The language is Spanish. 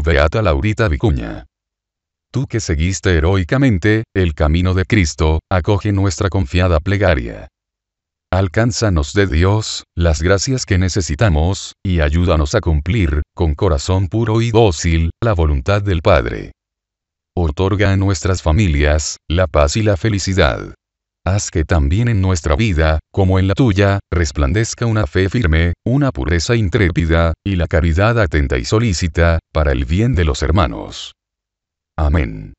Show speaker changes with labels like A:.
A: beata Laurita Vicuña. Tú que seguiste heroicamente el camino de Cristo, acoge nuestra confiada plegaria. Alcánzanos de Dios las gracias que necesitamos, y ayúdanos a cumplir, con corazón puro y dócil, la voluntad del Padre. Otorga a nuestras familias la paz y la felicidad. Haz que también en nuestra vida, como en la tuya, resplandezca una fe firme, una pureza intrépida, y la caridad atenta y solícita, para el bien de los hermanos. Amén.